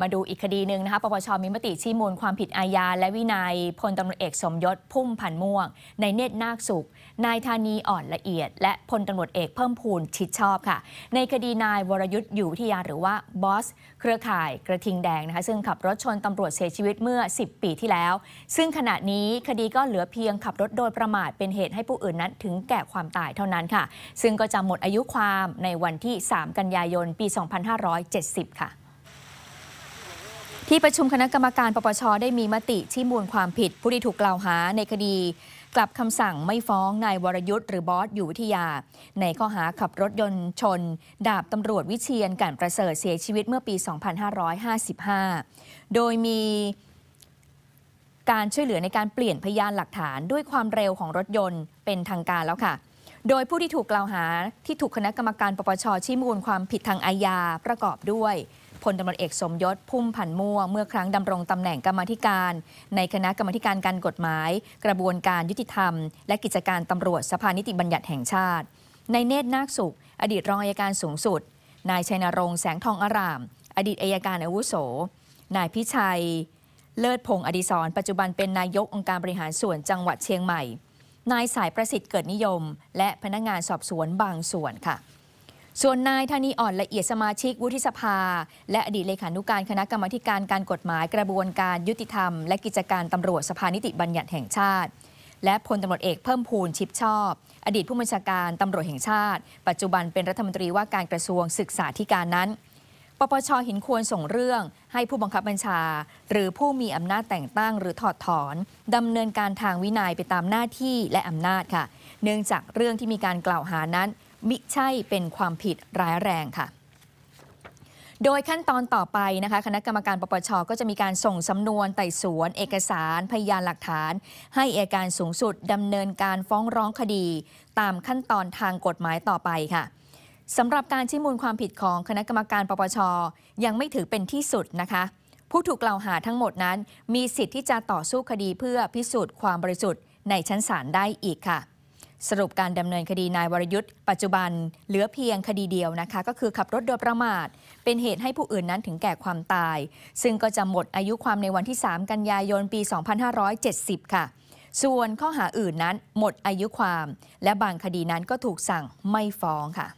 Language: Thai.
มาดูอีกคดีหนึ่งนะคะ ปปช มีมติชี้มูลความผิดอาญา และวินัยพลตำรวจเอกสมยศ พุ่มพันม่วง ในเนตรนาคสุขนายธานีอ่อนละเอียด และพลตำรวจเอกเพิ่มพูนชิดชอบค่ะ ในคดีนายวรยุทธ์อยู่ที่ยาหรือว่าบอส เครือข่ายกระทิงแดงนะคะ ซึ่งขับรถชนตำรวจเสียชีวิตเมื่อ 10 ปีที่แล้ว ซึ่งขณะนี้คดีก็เหลือเพียงขับรถโดยประมาทเป็นเหตุให้ผู้อื่นนั้นถึงแก่ความตายเท่านั้นค่ะ ซึ่งก็จะหมดอายุความในวันที่ 3 กันยายนปี 2570ค่ะที่ประชุมคณะกรรมการปปชได้มีมติชี้มูลความผิด ผู้ที่ถูกกล่าวหาในคดีกลับคำสั่งไม่ฟ้องนายวรยุทธ์หรือบอสอยู่วิทยา ในข้อหาขับรถยนต์ชน ดาบตำรวจวิเชียนกันประเสริฐเสียชีวิตเมื่อปี 2555 โดยมีการช่วยเหลือในการเปลี่ยนพยานหลักฐานด้วยความเร็วของรถยนต์เป็นทางการแล้วค่ะ โดยผู้ที่ถูกกล่าวหาที่ถูกคณะกรรมการปปชชี้มูลความผิดทางอาญาประกอบด้วยพลตำรวจเอกสมยศพุ่มผันม่วงเมื่อครั้งดำรงตำแหน่งกรรมธิการ ในคณะกรรมการการกฎหมาย กระบวนการยุติธรรมและกิจการตำรวจสภานิติบัญญัติแห่งชาติ ในเนตรนาคสุข อดีตรองอัยการสูงสุด นายชัยนรงค์แสงทองอาราม อดีตอัยการอาวุโส นายพิชัยเลิศพงศ์อดีศรปัจจุบันเป็นนายกองค์การบริหารส่วนจังหวัดเชียงใหม่ นายสายประสิทธิ์เกิดนิยม และพนักงานสอบสวนบางส่วนค่ะส่วนนายธนีอ่อนละเอียดสมาชิกวุฒิสภา และอดีตเลขานุการคณะกรรมการการกฎหมายกระบวนการยุติธรรมและกิจการตำรวจสภานิติบัญญัติแห่งชาติ และพลตำรวจเอกเพิ่มพูนชิปชอบ อดีตผู้บัญชาการตำรวจแห่งชาติ ปัจจุบันเป็นรัฐมนตรีว่าการกระทรวงศึกษาธิการนั้นปปชเห็นควรส่งเรื่อง ให้ผู้บังคับบัญชา หรือผู้มีอำนาจแต่งตั้งหรือถอดถอนดำเนินการทางวินัยไปตามหน้าที่และอำนาจค่ะ เนื่องจากเรื่องที่มีการกล่าวหานั้นมิใช่เป็นความผิดร้ายแรงค่ะ โดยขั้นตอนต่อไปนะคะ คณะกรรมการปปชก็จะมีการส่งสำนวนไต่สวนเอกสารพยานหลักฐาน ให้เอกการสูงสุดดำเนินการฟ้องร้องคดี ตามขั้นตอนทางกฎหมายต่อไปค่ะสำหรับการชี้มูลความผิดของคณะกรรมการปปชยังไม่ถือเป็นที่สุดนะคะ ผู้ถูกกล่าวหาทั้งหมดนั้น มีสิทธิ์ที่จะต่อสู้คดีเพื่อพิสูจน์ความบริสุทธิ์ในชั้นศาลได้อีกค่ะสรุปการดำเนินคดีนายวรยุทธ์ปัจจุบัน เหลือเพียงคดีเดียวนะคะ ก็คือขับรถโดยประมาท เป็นเหตุให้ผู้อื่นนั้นถึงแก่ความตาย ซึ่งก็จะหมดอายุความในวันที่ 3 กันยายนปี 2570 ค่ะ ส่วนข้อหาอื่นนั้นหมดอายุความ และบางคดีนั้นก็ถูกสั่งไม่ฟ้องค่ะ